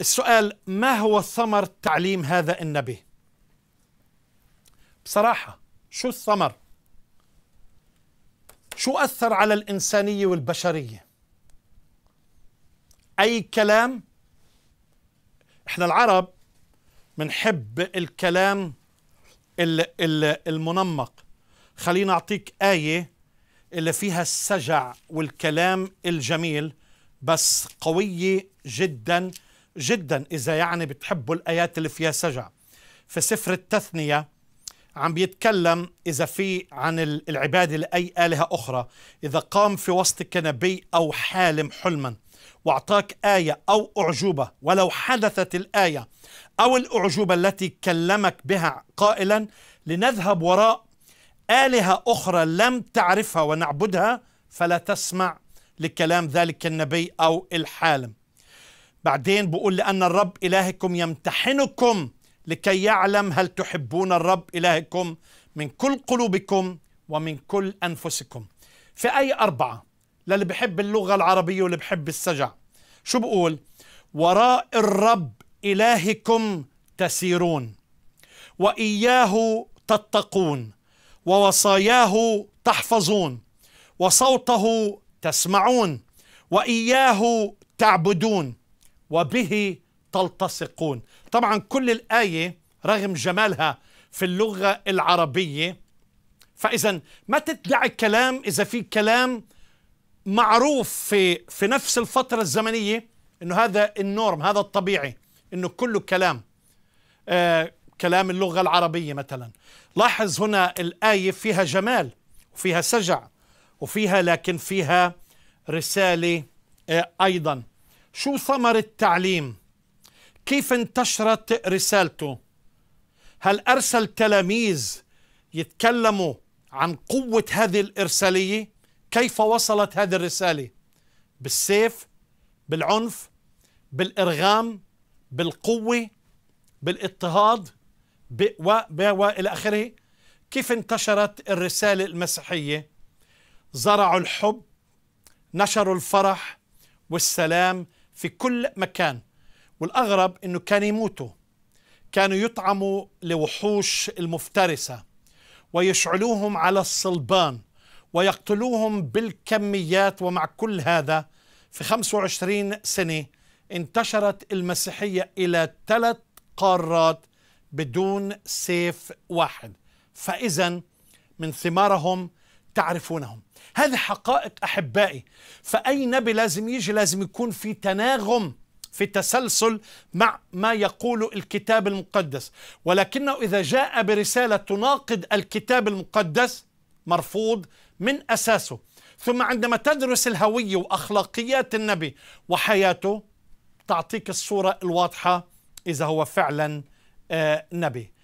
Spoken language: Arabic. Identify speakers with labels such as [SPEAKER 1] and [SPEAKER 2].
[SPEAKER 1] السؤال ما هو ثمر تعليم هذا النبي بصراحة شو الثمر شو أثر على الإنسانية والبشرية أي كلام إحنا العرب بنحب الكلام المنمق خليني أعطيك آية اللي فيها السجع والكلام الجميل بس قوية جداً جدا إذا يعني بتحبوا الآيات اللي فيها سجع في سفر التثنية عم بيتكلم إذا في عن العبادة لأي آلهة أخرى إذا قام في وسطك نبي أو حالم حلما وأعطاك آية أو أعجوبة ولو حدثت الآية أو الأعجوبة التي كلمك بها قائلا لنذهب وراء آلهة أخرى لم تعرفها ونعبدها فلا تسمع لكلام ذلك النبي أو الحالم بعدين بقول لأن الرب إلهكم يمتحنكم لكي يعلم هل تحبون الرب إلهكم من كل قلوبكم ومن كل أنفسكم في أي أربعة للي بحب اللغة العربية واللي بحب السجع شو بقول وراء الرب إلهكم تسيرون وإياه تتقون ووصاياه تحفظون وصوته تسمعون وإياه تعبدون وبه تلتصقون طبعا كل الآية رغم جمالها في اللغة العربية فإذا ما تدعي كلام إذا في كلام معروف في في نفس الفترة الزمنية إنه هذا النورم هذا الطبيعي إنه كله كلام آه كلام اللغة العربية مثلا لاحظ هنا الآية فيها جمال وفيها سجع وفيها لكن فيها رسالة آه أيضا شو ثمر التعليم كيف انتشرت رسالته هل أرسل تلاميذ يتكلموا عن قوة هذه الإرسالية كيف وصلت هذه الرسالة بالسيف بالعنف بالإرغام بالقوة بالاضطهاد ب وإلى آخره كيف انتشرت الرسالة المسيحية زرعوا الحب نشروا الفرح والسلام في كل مكان والأغرب أنه كانوا يموتوا كانوا يطعموا لوحوش المفترسة ويشعلوهم على الصلبان ويقتلوهم بالكميات ومع كل هذا في 25 سنة انتشرت المسيحية إلى ثلاث قارات بدون سيف واحد فإذا من ثمارهم تعرفونهم هذه حقائق أحبائي فأي نبي لازم يجي لازم يكون في تناغم في تسلسل مع ما يقول الكتاب المقدس ولكنه إذا جاء برسالة تناقض الكتاب المقدس مرفوض من أساسه ثم عندما تدرس الهوية وأخلاقيات النبي وحياته تعطيك الصورة الواضحة إذا هو فعلا آه، نبي